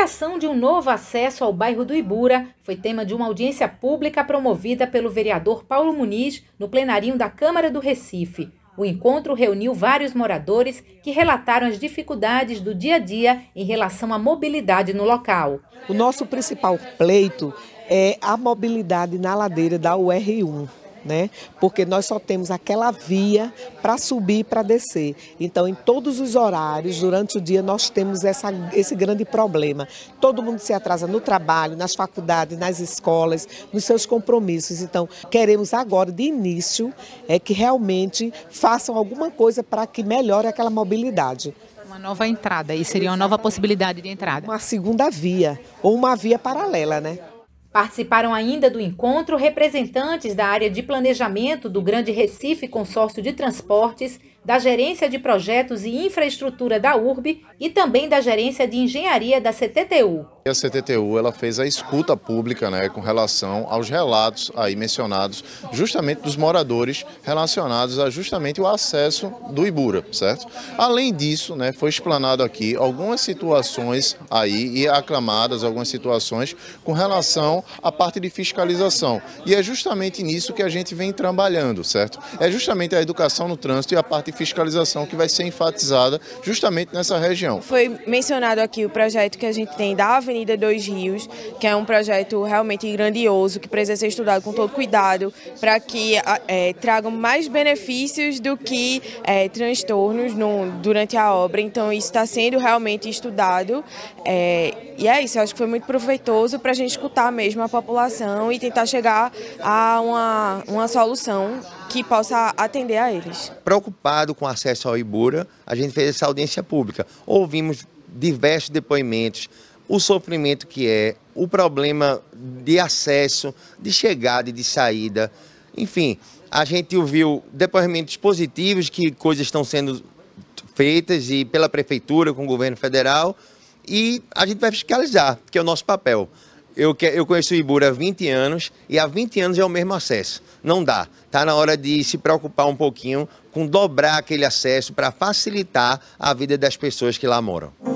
criação de um novo acesso ao bairro do Ibura foi tema de uma audiência pública promovida pelo vereador Paulo Muniz no plenarinho da Câmara do Recife. O encontro reuniu vários moradores que relataram as dificuldades do dia a dia em relação à mobilidade no local. O nosso principal pleito é a mobilidade na ladeira da UR1 né? Porque nós só temos aquela via para subir e para descer. Então, em todos os horários, durante o dia, nós temos essa, esse grande problema. Todo mundo se atrasa no trabalho, nas faculdades, nas escolas, nos seus compromissos. Então, queremos agora, de início, é que realmente façam alguma coisa para que melhore aquela mobilidade. Uma nova entrada, e seria uma nova possibilidade de entrada. Uma segunda via, ou uma via paralela, né? Participaram ainda do encontro representantes da área de planejamento do Grande Recife Consórcio de Transportes, da Gerência de Projetos e Infraestrutura da URB e também da Gerência de Engenharia da CTTU. A CTTU ela fez a escuta pública né, com relação aos relatos aí mencionados, justamente dos moradores relacionados a justamente o acesso do Ibura, certo? Além disso, né, foi explanado aqui algumas situações aí e aclamadas algumas situações com relação à parte de fiscalização. E é justamente nisso que a gente vem trabalhando, certo? É justamente a educação no trânsito e a parte de fiscalização que vai ser enfatizada justamente nessa região. Foi mencionado aqui o projeto que a gente tem da Avenida Avenida Dois Rios, que é um projeto realmente grandioso, que precisa ser estudado com todo cuidado, para que é, tragam mais benefícios do que é, transtornos no, durante a obra. Então, isso está sendo realmente estudado. É, e é isso, acho que foi muito proveitoso para a gente escutar mesmo a população e tentar chegar a uma, uma solução que possa atender a eles. Preocupado com acesso ao Ibura, a gente fez essa audiência pública. Ouvimos diversos depoimentos, o sofrimento que é, o problema de acesso, de chegada e de saída. Enfim, a gente ouviu depoimentos positivos que coisas estão sendo feitas e pela prefeitura, com o governo federal, e a gente vai fiscalizar, que é o nosso papel. Eu, eu conheço o Ibura há 20 anos e há 20 anos é o mesmo acesso. Não dá. Está na hora de se preocupar um pouquinho com dobrar aquele acesso para facilitar a vida das pessoas que lá moram.